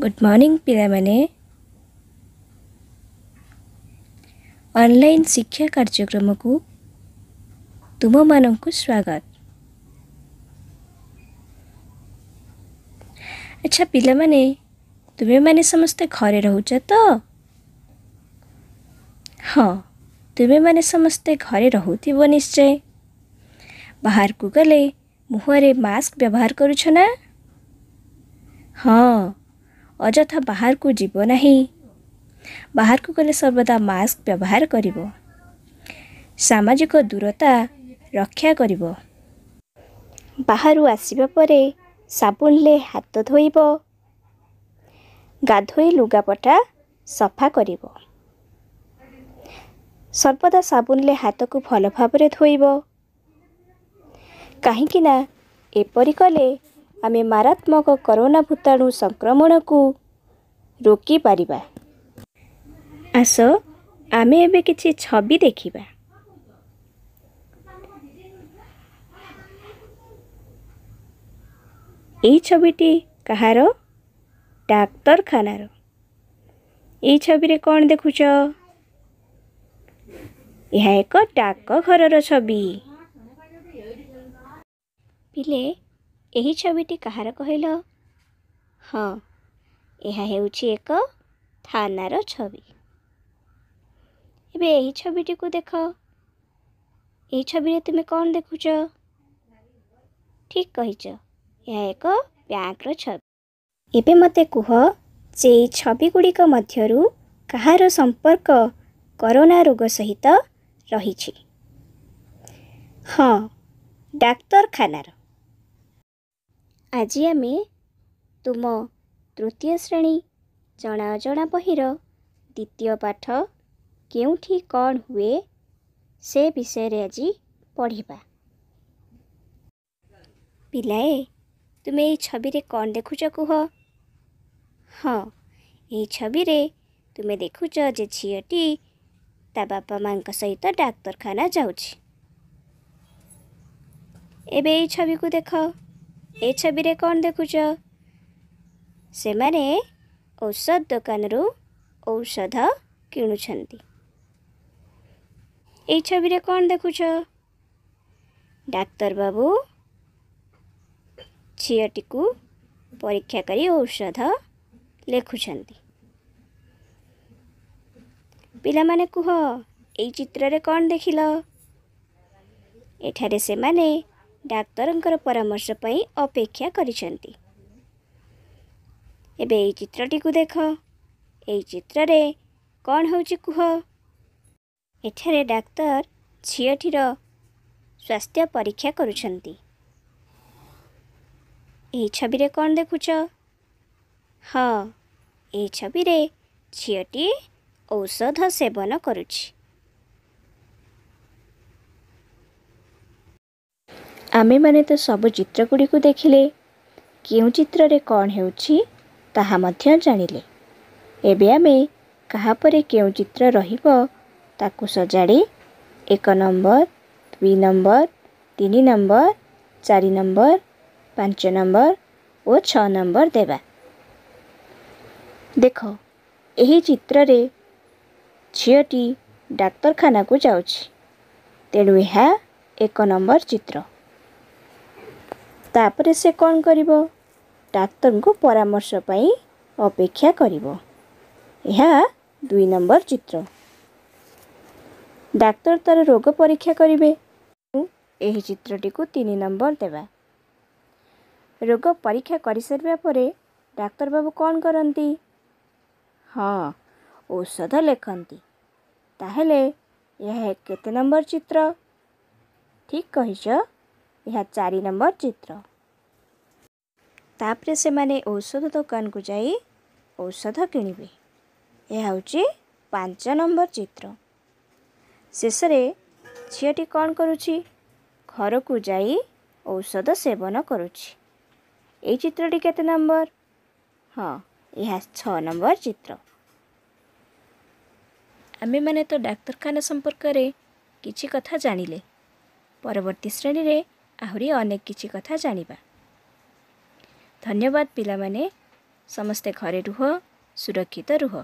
good morning पाने online शिक्षा कार्यक्रम को तुम मान स्वागत अच्छा पिलाने तुम्हें मैंने समस्ते घरे रोच तो हाँ तुम्हें मैंने समस्ते घरे रो निश्चय बाहर को गले मुहर मास्क व्यवहार करुना हाँ ଅଯଥା ବାହାରକୁ ଯିବ ନାହିଁ ବାହାରକୁ ଗଲେ ସର୍ବଦା ମାସ୍କ ବ୍ୟବହାର କରିବ ସାମାଜିକ ଦୂରତା ରକ୍ଷା କରିବ ବାହାରୁ ଆସିବା ପରେ ସାବୁନରେ ହାତ ଧୋଇବ ଗାଧୋଇ ଲୁଗାପଟା ସଫା କରିବ ସର୍ବଦା ସାବୁନରେ ହାତକୁ ଭଲ ଭାବରେ ଧୋଇବ କାହିଁକିନା ଏପରି କଲେ आमे मारात्मक कोरोना भूताणु संक्रमण कु रोकि पार आस आमेक छवि देखि ए छविटी कहाँ डाक्तरखान छविरे कन् देखुछ यहाँ घररो छवि पहिले ଏହି ଛବିଟି କାହାର କହିଲ ହଁ ଏହା ହେଉଛି ଏକ ଥାନାର ଛବି ଏବେ ଏହି ଛବିଟିକୁ ଦେଖ ଏହି ଛବିରେ ତୁମେ କ'ଣ ଦେଖୁଛ ଠିକ୍ କହିଛ ଏହା ଏକ ବ୍ୟାଙ୍କର ଛବି ଏବେ ମୋତେ କୁହ ଯେ ଏହି ଛବିଗୁଡ଼ିକ ମଧ୍ୟରୁ କାହାର ସମ୍ପର୍କ କରୋନା ରୋଗ ସହିତ ରହିଛି ହଁ ଡାକ୍ତରଖାନାର ଆଜି ଆମେ ତୁମ ତୃତୀୟ ଶ୍ରେଣୀ ଜଣା ଅଜଣା ବହିର ଦ୍ୱିତୀୟ ପାଠ କେଉଁଠି କ'ଣ ହୁଏ ସେ ବିଷୟରେ ଆଜି ପଢ଼ିବା ପିଲାଏ ତୁମେ ଏଇ ଛବିରେ କ'ଣ ଦେଖୁଛ କୁହ ହଁ ଏହି ଛବିରେ ତୁମେ ଦେଖୁଛ ଯେ ଝିଅଟି ତା ବାପା ମାଆଙ୍କ ସହିତ ଡାକ୍ତରଖାନା ଯାଉଛି ଏବେ ଏଇ ଛବିକୁ ଦେଖ ଏ ଛବିରେ କ'ଣ ଦେଖୁଛ ସେମାନେ ଔଷଧ ଦୋକାନରୁ ଔଷଧ କିଣୁଛନ୍ତି ଏଇ ଛବିରେ କ'ଣ ଦେଖୁଛ ଡାକ୍ତରବାବୁ ଝିଅଟିକୁ ପରୀକ୍ଷା କରି ଔଷଧ ଲେଖୁଛନ୍ତି ପିଲାମାନେ କୁହ ଏଇ ଚିତ୍ରରେ କ'ଣ ଦେଖିଲ ଏଠାରେ ସେମାନେ ଡାକ୍ତରଙ୍କର ପରାମର୍ଶ ପାଇଁ ଅପେକ୍ଷା କରିଛନ୍ତି ଏବେ ଏହି ଚିତ୍ରଟିକୁ ଦେଖ ଏହି ଚିତ୍ରରେ କ'ଣ ହେଉଛି କୁହ ଏଠାରେ ଡାକ୍ତର ଝିଅଟିର ସ୍ୱାସ୍ଥ୍ୟ ପରୀକ୍ଷା କରୁଛନ୍ତି ଏହି ଛବିରେ କ'ଣ ଦେଖୁଛ ହଁ ଏହି ଛବିରେ ଝିଅଟି ଔଷଧ ସେବନ କରୁଛି ଆମେମାନେ ତ ସବୁ ଚିତ୍ରଗୁଡ଼ିକୁ ଦେଖିଲେ କେଉଁ ଚିତ୍ରରେ କ'ଣ ହେଉଛି ତାହା ମଧ୍ୟ ଜାଣିଲେ ଏବେ ଆମେ କାହା ପରେ କେଉଁ ଚିତ୍ର ରହିବ ତାକୁ ସଜାଡ଼ି ଏକ ନମ୍ବର ଦୁଇ ନମ୍ବର ତିନି ନମ୍ବର ଚାରି ନମ୍ବର ପାଞ୍ଚ ନମ୍ବର ଓ ଛଅ ନମ୍ବର ଦେବା ଦେଖ ଏହି ଚିତ୍ରରେ ଝିଅଟି ଡାକ୍ତରଖାନାକୁ ଯାଉଛି ତେଣୁ ଏହା ଏକ ନମ୍ବର ଚିତ୍ର ତାପରେ ସେ କ'ଣ କରିବ ଡାକ୍ତରଙ୍କୁ ପରାମର୍ଶ ପାଇଁ ଅପେକ୍ଷା କରିବ ଏହା ଦୁଇ ନମ୍ବର ଚିତ୍ର ଡାକ୍ତର ତା'ର ରୋଗ ପରୀକ୍ଷା କରିବେ ଏହି ଚିତ୍ରଟିକୁ ତିନି ନମ୍ବର ଦେବା ରୋଗ ପରୀକ୍ଷା କରିସାରିବା ପରେ ଡାକ୍ତରବାବୁ କ'ଣ କରନ୍ତି ହଁ ଔଷଧ ଲେଖନ୍ତି ତାହେଲେ ଏହା କେତେ ନମ୍ବର ଚିତ୍ର ଠିକ୍ କହିଛ ଏହା ଚାରି ନମ୍ବର ଚିତ୍ର ତାପରେ ସେମାନେ ଔଷଧ ଦୋକାନକୁ ଯାଇ ଔଷଧ କିଣିବେ ଏହା ହେଉଛି ପାଞ୍ଚ ନମ୍ବର ଚିତ୍ର ଶେଷରେ ଝିଅଟି କ'ଣ କରୁଛି ଘରକୁ ଯାଇ ଔଷଧ ସେବନ କରୁଛି ଏଇ ଚିତ୍ରଟି କେତେ ନମ୍ବର ହଁ ଏହା ଛଅ ନମ୍ବର ଚିତ୍ର ଆମେମାନେ ତ ଡାକ୍ତରଖାନା ସମ୍ପର୍କରେ କିଛି କଥା ଜାଣିଲେ ପରବର୍ତ୍ତୀ ଶ୍ରେଣୀରେ ଆହୁରି ଅନେକ କିଛି କଥା ଜାଣିବା ଧନ୍ୟବାଦ ପିଲାମାନେ ସମସ୍ତେ ଘରେ ରୁହ ସୁରକ୍ଷିତ ରୁହ